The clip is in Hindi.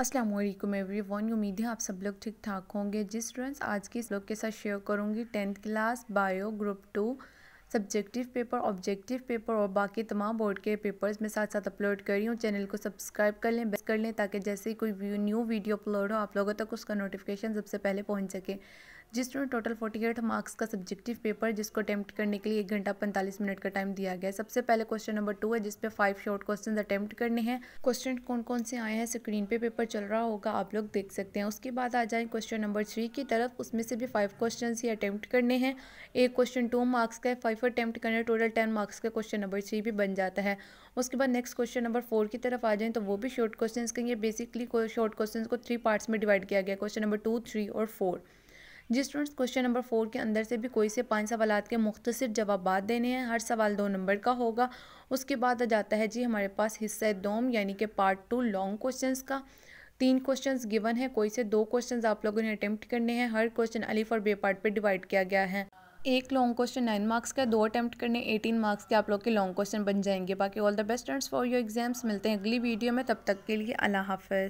अस्सलाम वालेकुम वन उम्मीद है आप सब लोग ठीक ठाक होंगे जिस स्टूडेंट्स आज की इस लोग के साथ शेयर करूँगी tenth class bio group two subjective paper objective paper और बाकी तमाम बोर्ड के पेपर्स में साथ साथ अपलोड कर रही हूँ चैनल को सब्सक्राइब कर लें बेस कर लें ताकि जैसे ही कोई न्यू वीडियो अपलोड हो आप लोगों तक उसका नोटिफिकेशन सबसे पहले पहुँच सके जिसमें टोटल फोर्टी एट मार्क्स का सब्जेक्टिव पेपर जिसको अटैम्प्ट करने के लिए एक घंटा पैंतालीस मिनट का टाइम दिया गया सबसे पहले क्वेश्चन नंबर टू है जिसपे फाइव शॉर्ट क्वेश्चन अटैम्प्ट करने हैं क्वेश्चन कौन कौन से आए हैं स्क्रीन पे पेपर चल रहा होगा आप लोग देख सकते हैं उसके बाद आ जाए क्वेश्चन नंबर थ्री की तरफ उसमें से भी फाइव क्वेश्चन ही अटैम्प्ट करने हैं एक क्वेश्चन टू मार्क्स का फाइव अटैम्प्ट करने टोटल टेन मार्क्स का क्वेश्चन नंबर थ्री भी बन जाता है उसके बाद नेक्स्ट क्वेश्चन नंबर फोर की तरफ आ जाए तो वो भी शॉर्ट क्वेश्चन कहेंगे बेसिकली शॉर्ट क्वेश्चन को थ्री पार्ट्स में डिवाइड किया गया क्वेश्चन नंबर टू थ्री और फोर जिस स्टूडेंट्स क्वेश्चन नंबर फोर के अंदर से भी कोई से पांच सवाल के मुख्तर जवाब देने हैं हर सवाल दो नंबर का होगा उसके बाद आ जाता है जी हमारे पास हिस्सा दोम यानी कि पार्ट टू लॉन्ग क्वेश्चन का तीन क्वेश्चंस गिवन है कोई से दो क्वेश्चंस आप लोगों ने अटैम्प्ट करने हैं हर क्वेश्चन अलिफ और बे पार्ट पे डिवाइड किया गया है एक लॉन्ग क्वेश्चन नाइन मार्क्स का दो अटैम्प्ट करने एटीन मार्क्स के आप लोग के लॉन्ग क्वेश्चन बन जाएंगे बाकी all the best for your exams मिलते हैं अगली वीडियो में तब तक के लिए अल्लाह हाफ